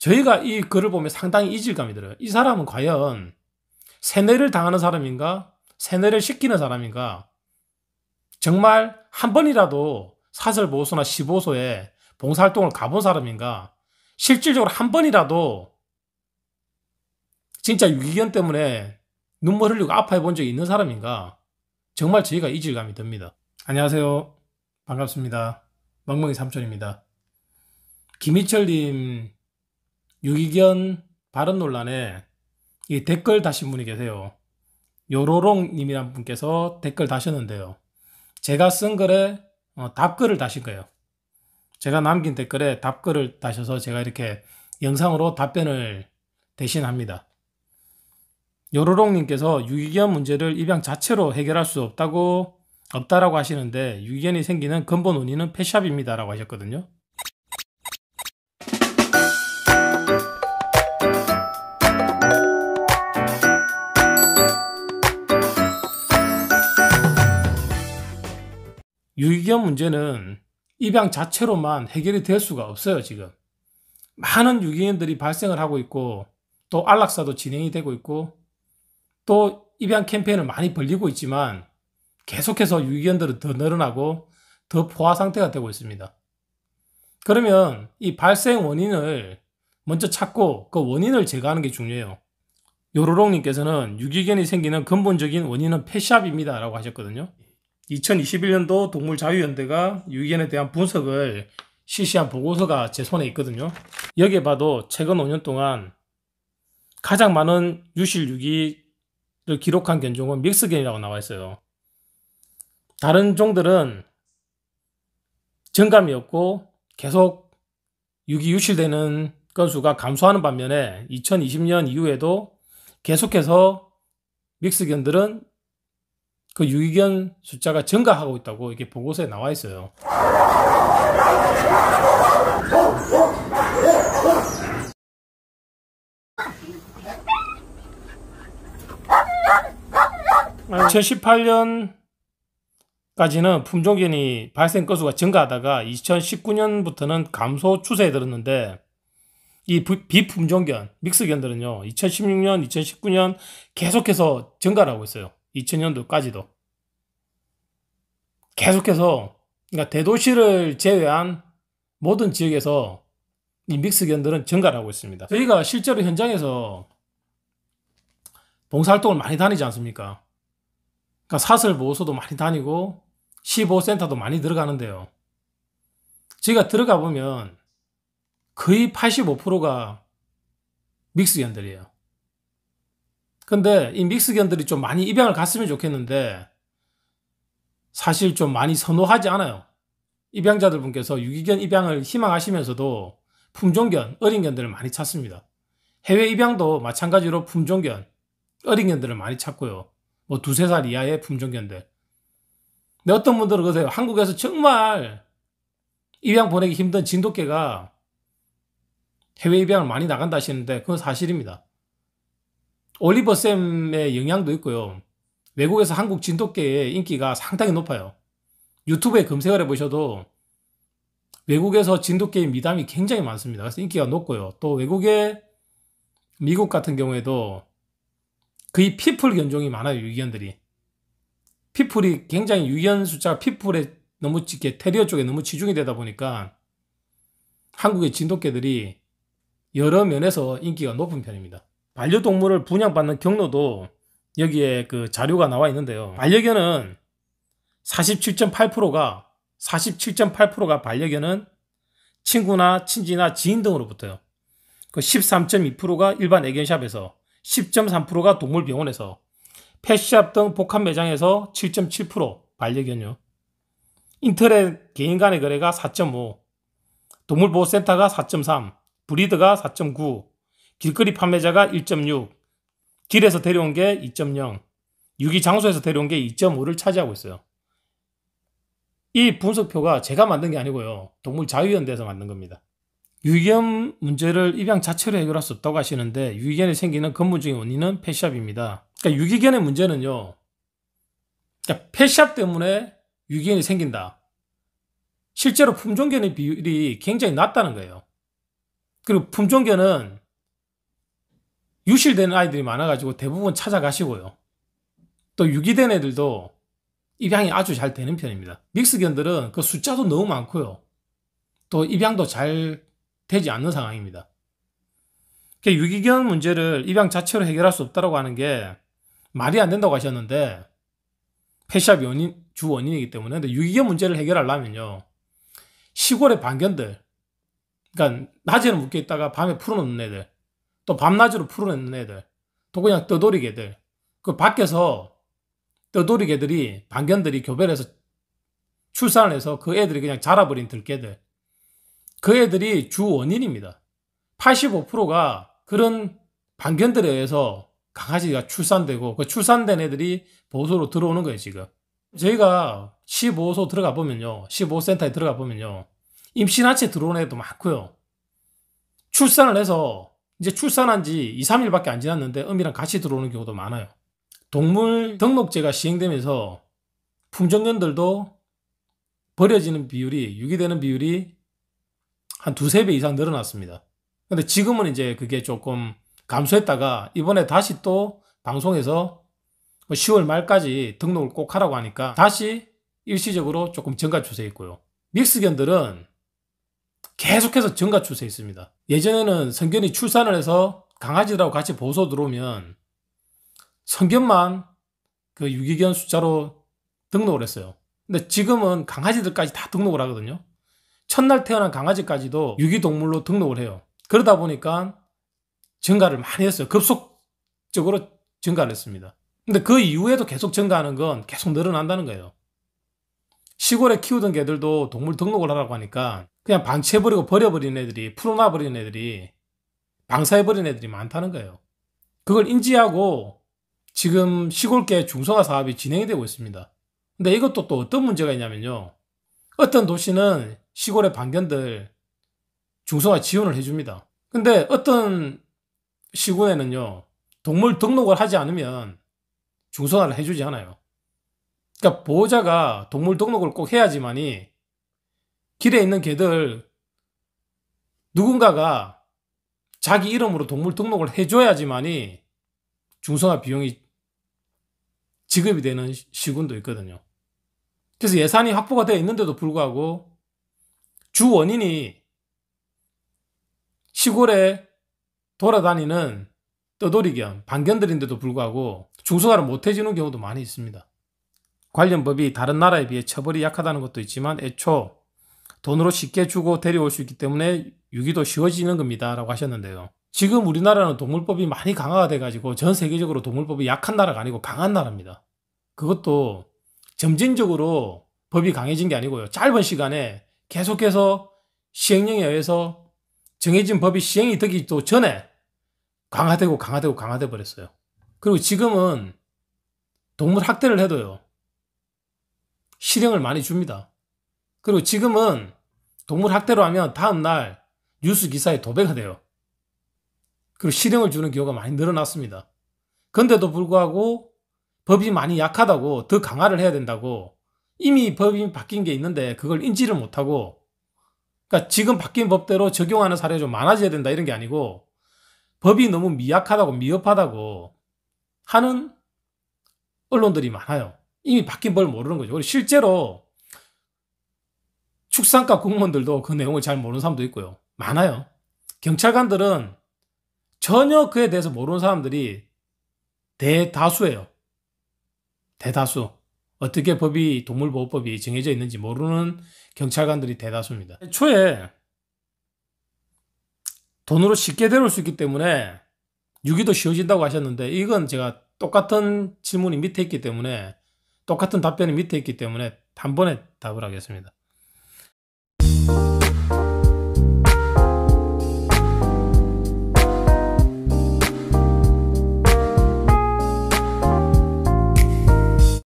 저희가 이 글을 보면 상당히 이질감이 들어요. 이 사람은 과연 세뇌를 당하는 사람인가? 세뇌를 시키는 사람인가? 정말 한 번이라도 사설보호소나 시보소에 봉사활동을 가본 사람인가? 실질적으로 한 번이라도 진짜 유기견 때문에 눈물 흘리고 아파해 본 적이 있는 사람인가? 정말 저희가 이질감이 듭니다. 안녕하세요. 반갑습니다. 멍멍이 삼촌입니다. 김희철님 유기견 발언 논란에 이 댓글 다신 분이 계세요. 요로롱님이란 분께서 댓글 다셨는데요. 제가 쓴 글에 어, 답글을 다신 거예요. 제가 남긴 댓글에 답글을 다셔서 제가 이렇게 영상으로 답변을 대신합니다. 요로롱님께서 유기견 문제를 입양 자체로 해결할 수 없다고 없다라고 하시는데 유기견이 생기는 근본 원인은 폐샵입니다라고 하셨거든요. 유기견 문제는 입양 자체로만 해결이 될 수가 없어요, 지금. 많은 유기견들이 발생을 하고 있고, 또 안락사도 진행이 되고 있고, 또 입양 캠페인을 많이 벌리고 있지만, 계속해서 유기견들은 더 늘어나고, 더 포화 상태가 되고 있습니다. 그러면 이 발생 원인을 먼저 찾고 그 원인을 제거하는 게 중요해요. 요로롱님께서는 유기견이 생기는 근본적인 원인은 패샵입니다 라고 하셨거든요. 2021년도 동물자유연대가 유기견에 대한 분석을 실시한 보고서가 제 손에 있거든요. 여기에 봐도 최근 5년 동안 가장 많은 유실 유기를 기록한 견종은 믹스견이라고 나와 있어요. 다른 종들은 정감이 없고 계속 유기 유실되는 건수가 감소하는 반면에 2020년 이후에도 계속해서 믹스견들은 그 유기견 숫자가 증가하고 있다고 이게 보고서에 나와 있어요. 2018년까지는 품종견이 발생 건수가 증가하다가 2019년부터는 감소 추세에 들었는데 이 비품종견, 믹스견들은요, 2016년, 2019년 계속해서 증가를 하고 있어요. 2000년도까지도 계속해서 그러니까 대도시를 제외한 모든 지역에서 이 믹스견들은 증가를 하고 있습니다. 저희가 실제로 현장에서 봉사활동을 많이 다니지 않습니까? 그러니까 사설보호소도 많이 다니고 15센터도 많이 들어가는데요. 저희가 들어가 보면 거의 85%가 믹스견들이에요. 근데 이 믹스견들이 좀 많이 입양을 갔으면 좋겠는데 사실 좀 많이 선호하지 않아요. 입양자들 분께서 유기견 입양을 희망하시면서도 품종견, 어린견들을 많이 찾습니다. 해외 입양도 마찬가지로 품종견, 어린견들을 많이 찾고요. 뭐 두세 살 이하의 품종견들. 근데 어떤 분들은 그러세요. 한국에서 정말 입양 보내기 힘든 진돗개가 해외 입양을 많이 나간다 하시는데 그건 사실입니다. 올리버 쌤의 영향도 있고요. 외국에서 한국 진돗개의 인기가 상당히 높아요. 유튜브에 검색을 해보셔도 외국에서 진돗개의 미담이 굉장히 많습니다. 그래서 인기가 높고요. 또외국에 미국 같은 경우에도 거의 피플 견종이 많아요, 유기견들이. 피플이 굉장히 유기견 숫자가 피플에 너무 짙게 테리어 쪽에 너무 치중이 되다 보니까 한국의 진돗개들이 여러 면에서 인기가 높은 편입니다. 반려동물을 분양받는 경로도 여기에 그 자료가 나와 있는데요. 반려견은 47.8%가 47.8%가 반려견은 친구나 친지나 지인 등으로부터요. 그 13.2%가 일반 애견샵에서, 10.3%가 동물병원에서, 펫샵 등 복합 매장에서 7.7% 반려견요. 인터넷 개인 간의 거래가 4.5, 동물보호센터가 4.3, 브리드가 4.9, 길거리 판매자가 1.6, 길에서 데려온 게 2.0, 유기 장소에서 데려온 게 2.5를 차지하고 있어요. 이 분석표가 제가 만든 게 아니고요. 동물 자유연대에서 만든 겁니다. 유기견 문제를 입양 자체로 해결할 수 없다고 하시는데 유기견이 생기는 근본적인 원인은 펫샵입니다. 그러니까 유기견의 문제는요. 그러니까 펫샵 때문에 유기견이 생긴다. 실제로 품종견의 비율이 굉장히 낮다는 거예요. 그리고 품종견은 유실되는 아이들이 많아가지고 대부분 찾아가시고요. 또 유기된 애들도 입양이 아주 잘 되는 편입니다. 믹스견들은 그 숫자도 너무 많고요. 또 입양도 잘 되지 않는 상황입니다. 그러니까 유기견 문제를 입양 자체로 해결할 수 없다고 하는 게 말이 안 된다고 하셨는데 폐샵 원인, 주 원인이기 때문에 근데 유기견 문제를 해결하려면요. 시골의 반견들 그러니까 낮에는 묶여 있다가 밤에 풀어놓는 애들 또 밤낮으로 풀어내는 애들, 또 그냥 떠돌이개들, 그 밖에서 떠돌이개들이, 반견들이 교별 해서 출산을 해서 그 애들이 그냥 자라버린 들개들, 그 애들이 주 원인입니다. 85%가 그런 반견들에 의해서 강아지가 출산되고 그 출산된 애들이 보호소로 들어오는 거예요, 지금. 저희가 15소 호 들어가 보면요. 15센터에 들어가 보면요. 임신한 채 들어온 애도 많고요. 출산을 해서 이제 출산한 지 2, 3일밖에 안 지났는데 음이랑 같이 들어오는 경우도 많아요. 동물 등록제가 시행되면서 품종견들도 버려지는 비율이, 유기되는 비율이 한 두세 배 이상 늘어났습니다. 근데 지금은 이제 그게 조금 감소했다가 이번에 다시 또 방송에서 10월 뭐 말까지 등록을 꼭 하라고 하니까 다시 일시적으로 조금 증가 추세 있고요. 믹스견들은 계속해서 증가 추세에 있습니다. 예전에는 성견이 출산을 해서 강아지들하고 같이 보소 들어오면 성견만 그 유기견 숫자로 등록을 했어요. 근데 지금은 강아지들까지 다 등록을 하거든요. 첫날 태어난 강아지까지도 유기동물로 등록을 해요. 그러다 보니까 증가를 많이 했어요. 급속적으로 증가를 했습니다. 근데 그 이후에도 계속 증가하는 건 계속 늘어난다는 거예요. 시골에 키우던 개들도 동물 등록을 하라고 하니까 그냥 방치해버리고 버려버린 애들이 풀어놔버린 애들이 방사해버린 애들이 많다는 거예요. 그걸 인지하고 지금 시골계 중성화 사업이 진행이 되고 있습니다. 근데 이것도 또 어떤 문제가 있냐면요. 어떤 도시는 시골의 방견들 중성화 지원을 해줍니다. 근데 어떤 시골에는요 동물 등록을 하지 않으면 중성화를 해주지 않아요. 그러니까 보호자가 동물 등록을 꼭 해야지만이 길에 있는 개들 누군가가 자기 이름으로 동물 등록을 해줘야지만이 중성화 비용이 지급이 되는 시군도 있거든요. 그래서 예산이 확보가 되어 있는데도 불구하고 주 원인이 시골에 돌아다니는 떠돌이견, 반견들인데도 불구하고 중성화를 못해주는 경우도 많이 있습니다. 관련 법이 다른 나라에 비해 처벌이 약하다는 것도 있지만 애초 돈으로 쉽게 주고 데려올 수 있기 때문에 유기도 쉬워지는 겁니다. 라고 하셨는데요. 지금 우리나라는 동물법이 많이 강화가 돼가지고 전 세계적으로 동물법이 약한 나라가 아니고 강한 나라입니다. 그것도 점진적으로 법이 강해진 게 아니고요. 짧은 시간에 계속해서 시행령에 의해서 정해진 법이 시행이 되기 도 전에 강화되고 강화되고 강화돼 버렸어요. 그리고 지금은 동물 학대를 해도요. 실형을 많이 줍니다. 그리고 지금은 동물 학대로 하면 다음날 뉴스 기사에 도배가 돼요. 그리고 실형을 주는 경우가 많이 늘어났습니다. 근데도 불구하고 법이 많이 약하다고 더 강화를 해야 된다고 이미 법이 바뀐 게 있는데 그걸 인지를 못하고 그러니까 지금 바뀐 법대로 적용하는 사례가 좀 많아져야 된다 이런 게 아니고 법이 너무 미약하다고 미흡하다고 하는 언론들이 많아요. 이미 바뀐 법을 모르는 거죠. 그리고 실제로 축산과 공무원들도 그 내용을 잘 모르는 사람도 있고요. 많아요. 경찰관들은 전혀 그에 대해서 모르는 사람들이 대다수예요. 대다수. 어떻게 법이 동물보호법이 정해져 있는지 모르는 경찰관들이 대다수입니다. 초에 돈으로 쉽게 데려올 수 있기 때문에 유기도 쉬워진다고 하셨는데 이건 제가 똑같은 질문이 밑에 있기 때문에 똑같은 답변이 밑에 있기 때문에 단번에 답을 하겠습니다.